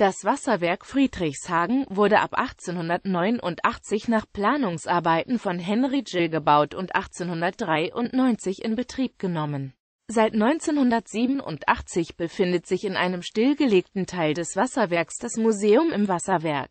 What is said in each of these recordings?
Das Wasserwerk Friedrichshagen wurde ab 1889 nach Planungsarbeiten von Henry Gill gebaut und 1893 in Betrieb genommen. Seit 1987 befindet sich in einem stillgelegten Teil des Wasserwerks das Museum im Wasserwerk.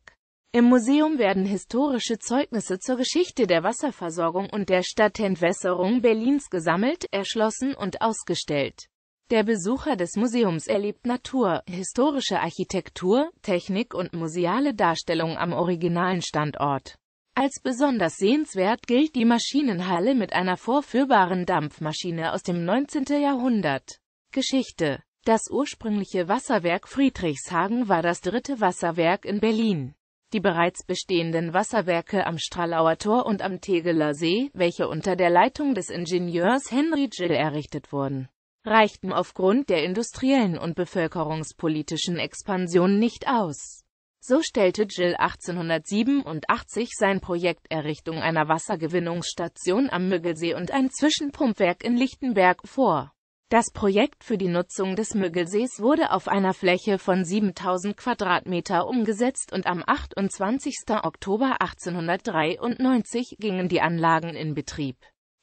Im Museum werden historische Zeugnisse zur Geschichte der Wasserversorgung und der Stadtentwässerung Berlins gesammelt, erschlossen und ausgestellt. Der Besucher des Museums erlebt Natur, historische Architektur, Technik und museale Darstellung am originalen Standort. Als besonders sehenswert gilt die Maschinenhalle mit einer vorführbaren Dampfmaschine aus dem 19. Jahrhundert. Geschichte Das ursprüngliche Wasserwerk Friedrichshagen war das dritte Wasserwerk in Berlin. Die bereits bestehenden Wasserwerke am Stralauer Tor und am Tegeler See, welche unter der Leitung des Ingenieurs Henry Gill errichtet wurden, reichten aufgrund der industriellen und bevölkerungspolitischen Expansion nicht aus. So stellte Jill 1887 sein Projekt Errichtung einer Wassergewinnungsstation am Müggelsee und ein Zwischenpumpwerk in Lichtenberg vor. Das Projekt für die Nutzung des Müggelsees wurde auf einer Fläche von 7000 Quadratmeter umgesetzt und am 28. Oktober 1893 gingen die Anlagen in Betrieb.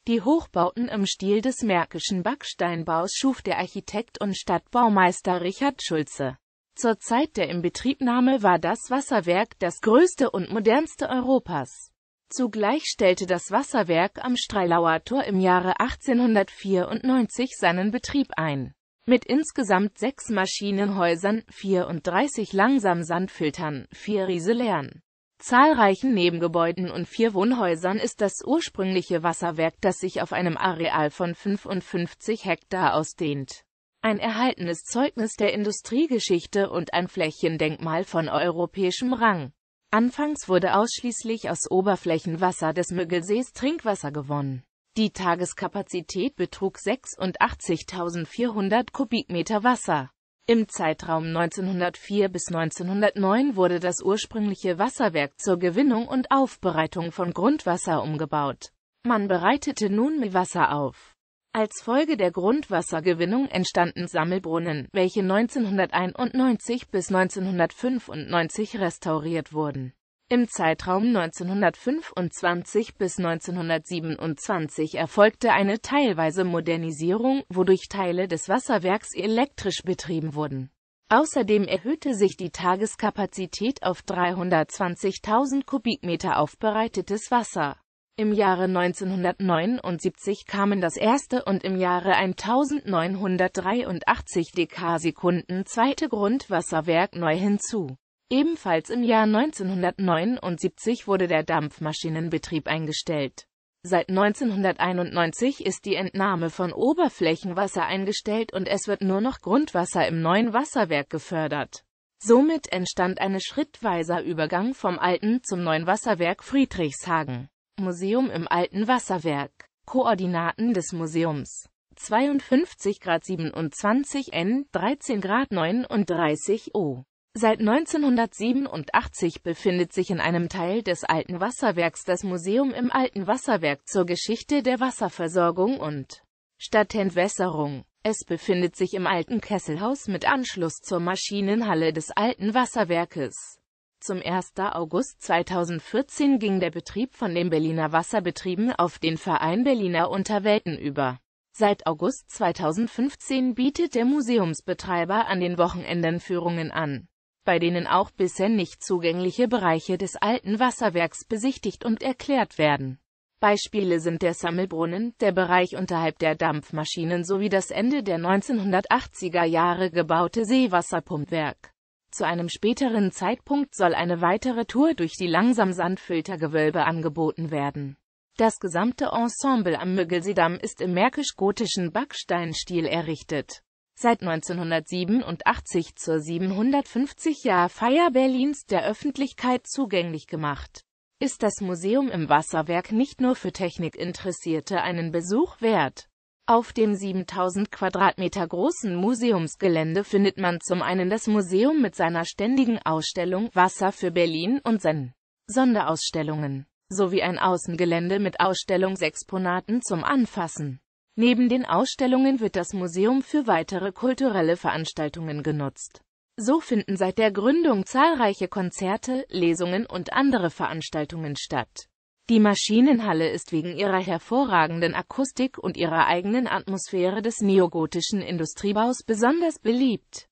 Die Hochbauten im Stil des märkischen Backsteinbaus schuf der Architekt und Stadtbaumeister Richard Schulze. Zur Zeit der Inbetriebnahme war das Wasserwerk das größte und modernste Europas. Zugleich stellte das Wasserwerk am Streilauer Tor im Jahre 1894 seinen Betrieb ein. Mit insgesamt sechs Maschinenhäusern, 34 Langsamsandfiltern, vier Rieselären zahlreichen Nebengebäuden und vier Wohnhäusern ist das ursprüngliche Wasserwerk, das sich auf einem Areal von 55 Hektar ausdehnt, ein erhaltenes Zeugnis der Industriegeschichte und ein Flächendenkmal von europäischem Rang. Anfangs wurde ausschließlich aus Oberflächenwasser des Müggelsees Trinkwasser gewonnen. Die Tageskapazität betrug 86.400 Kubikmeter Wasser. Im Zeitraum 1904 bis 1909 wurde das ursprüngliche Wasserwerk zur Gewinnung und Aufbereitung von Grundwasser umgebaut. Man bereitete nun Wasser auf. Als Folge der Grundwassergewinnung entstanden Sammelbrunnen, welche 1991 bis 1995 restauriert wurden. Im Zeitraum 1925 bis 1927 erfolgte eine teilweise Modernisierung, wodurch Teile des Wasserwerks elektrisch betrieben wurden. Außerdem erhöhte sich die Tageskapazität auf 320.000 Kubikmeter aufbereitetes Wasser. Im Jahre 1979 kamen das erste und im Jahre 1983 Dekasekunden zweite Grundwasserwerk neu hinzu Ebenfalls im Jahr 1979 wurde der Dampfmaschinenbetrieb eingestellt. Seit 1991 ist die Entnahme von Oberflächenwasser eingestellt und es wird nur noch Grundwasser im neuen Wasserwerk gefördert. Somit entstand ein schrittweiser Übergang vom alten zum neuen Wasserwerk Friedrichshagen. Museum im alten Wasserwerk. Koordinaten des Museums. 52 Grad 27 N, 13 Grad 39 O. Seit 1987 befindet sich in einem Teil des Alten Wasserwerks das Museum im Alten Wasserwerk zur Geschichte der Wasserversorgung und Stadtentwässerung. Es befindet sich im alten Kesselhaus mit Anschluss zur Maschinenhalle des Alten Wasserwerkes. Zum 1. August 2014 ging der Betrieb von den Berliner Wasserbetrieben auf den Verein Berliner Unterwelten über. Seit August 2015 bietet der Museumsbetreiber an den Wochenenden Führungen an bei denen auch bisher nicht zugängliche Bereiche des alten Wasserwerks besichtigt und erklärt werden. Beispiele sind der Sammelbrunnen, der Bereich unterhalb der Dampfmaschinen sowie das Ende der 1980er Jahre gebaute Seewasserpumpwerk. Zu einem späteren Zeitpunkt soll eine weitere Tour durch die langsam Sandfiltergewölbe angeboten werden. Das gesamte Ensemble am müggelsee ist im märkisch-gotischen Backsteinstil errichtet seit 1987 zur 750-Jahr-Feier Berlins der Öffentlichkeit zugänglich gemacht. Ist das Museum im Wasserwerk nicht nur für Technikinteressierte einen Besuch wert? Auf dem 7000 Quadratmeter großen Museumsgelände findet man zum einen das Museum mit seiner ständigen Ausstellung Wasser für Berlin und seinen Sonderausstellungen, sowie ein Außengelände mit Ausstellungsexponaten zum Anfassen. Neben den Ausstellungen wird das Museum für weitere kulturelle Veranstaltungen genutzt. So finden seit der Gründung zahlreiche Konzerte, Lesungen und andere Veranstaltungen statt. Die Maschinenhalle ist wegen ihrer hervorragenden Akustik und ihrer eigenen Atmosphäre des neogotischen Industriebaus besonders beliebt.